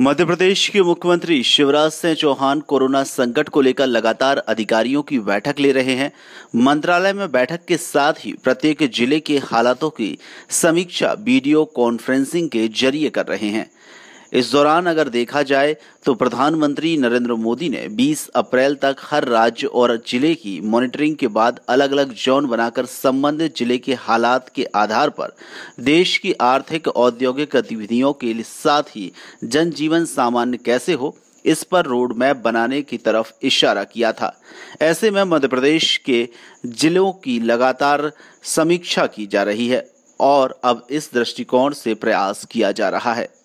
मध्य प्रदेश के मुख्यमंत्री शिवराज सिंह चौहान कोरोना संकट को लेकर लगातार अधिकारियों की बैठक ले रहे हैं मंत्रालय में बैठक के साथ ही प्रत्येक जिले के हालातों की समीक्षा वीडियो कॉन्फ्रेंसिंग के जरिए कर रहे हैं इस दौरान अगर देखा जाए तो प्रधानमंत्री नरेंद्र मोदी ने 20 अप्रैल तक हर राज्य और जिले की मॉनिटरिंग के बाद अलग अलग जोन बनाकर संबंधित जिले के हालात के आधार पर देश की आर्थिक औद्योगिक गतिविधियों के साथ ही जनजीवन सामान्य कैसे हो इस पर रोड मैप बनाने की तरफ इशारा किया था ऐसे में मध्य प्रदेश के जिलों की लगातार समीक्षा की जा रही है और अब इस दृष्टिकोण से प्रयास किया जा रहा है